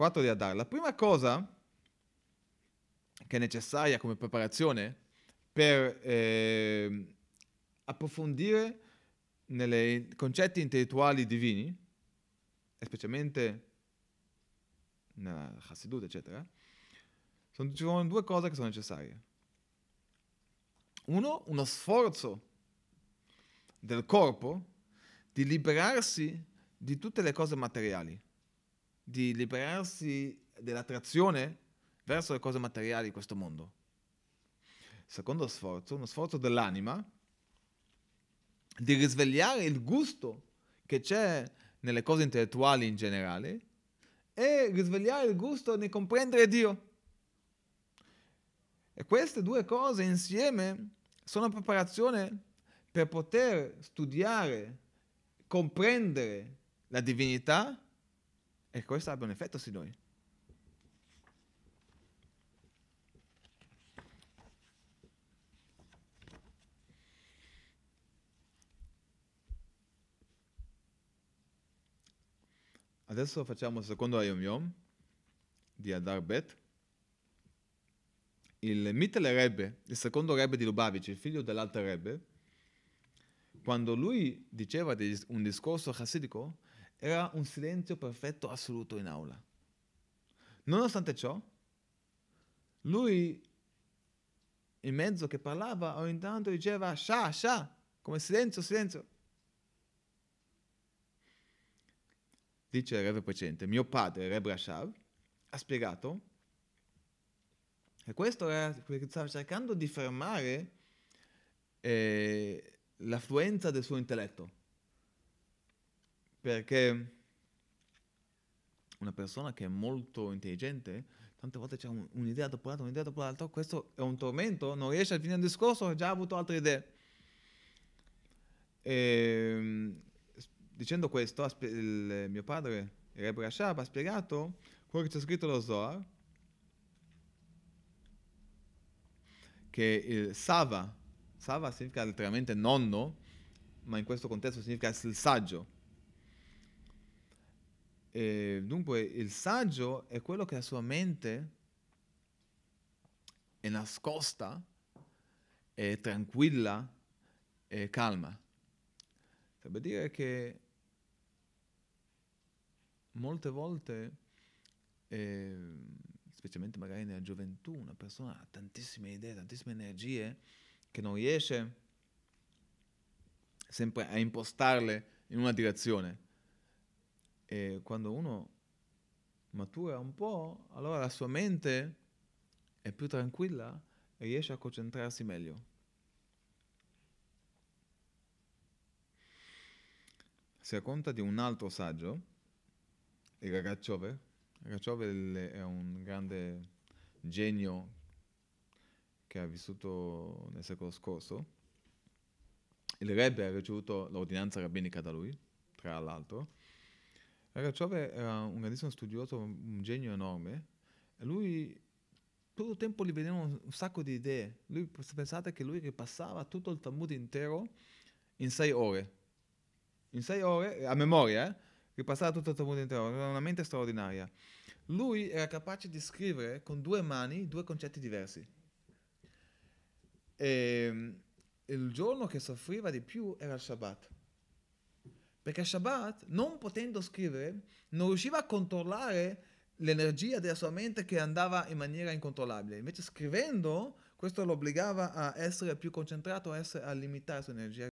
4 di Adar. La prima cosa che è necessaria come preparazione per eh, approfondire nei concetti intellettuali divini, specialmente nella Hasidut, eccetera, sono, ci sono due cose che sono necessarie. Uno, uno sforzo del corpo di liberarsi di tutte le cose materiali di liberarsi dell'attrazione verso le cose materiali di questo mondo. Secondo sforzo, uno sforzo dell'anima di risvegliare il gusto che c'è nelle cose intellettuali in generale e risvegliare il gusto di comprendere Dio. E queste due cose insieme sono preparazione per poter studiare, comprendere la divinità e questo abbia un effetto su noi. Adesso facciamo il secondo Ayom Yom di Adar Bet. Il Mittele Rebbe, il secondo Rebbe di Lubavitch, il figlio dell'altro Rebbe, quando lui diceva un discorso chassidico, era un silenzio perfetto assoluto in aula. Nonostante ciò, lui, in mezzo che parlava, ogni tanto diceva sha, sha, come silenzio, silenzio. Dice il Rebbe Precente, mio padre, Re Rashav, ha spiegato e questo era perché stava cercando di fermare eh, l'affluenza del suo intelletto. Perché una persona che è molto intelligente, tante volte c'è un, un'idea dopo l'altra, un'idea dopo l'altra, questo è un tormento, non riesce a finire il discorso, ha già avuto altre idee. E, ehm, dicendo questo, il mio padre, Reb Rashab, ha spiegato quello che c'è scritto nello Zohar, che il Sava, Sava significa letteralmente nonno, ma in questo contesto significa il saggio, e eh, dunque il saggio è quello che la sua mente è nascosta, è tranquilla, è calma. Sarebbe dire che molte volte, eh, specialmente magari nella gioventù, una persona ha tantissime idee, tantissime energie che non riesce sempre a impostarle in una direzione e quando uno matura un po', allora la sua mente è più tranquilla e riesce a concentrarsi meglio. Si racconta di un altro saggio, il Ragacciove. Ragacciove è un grande genio che ha vissuto nel secolo scorso. Il Rebbe ha ricevuto l'ordinanza rabbinica da lui, tra l'altro Ragacciove era eh, un grandissimo studioso, un genio enorme. Lui tutto il tempo gli venivano un sacco di idee. Lui, pensate che lui ripassava tutto il Talmud intero in sei ore. In sei ore, eh, a memoria, eh? ripassava tutto il Talmud intero. Era una mente straordinaria. Lui era capace di scrivere con due mani due concetti diversi. E ehm, il giorno che soffriva di più era il Shabbat perché Shabbat, non potendo scrivere, non riusciva a controllare l'energia della sua mente che andava in maniera incontrollabile. Invece scrivendo, questo lo obbligava a essere più concentrato, a, essere, a limitare la sua energia.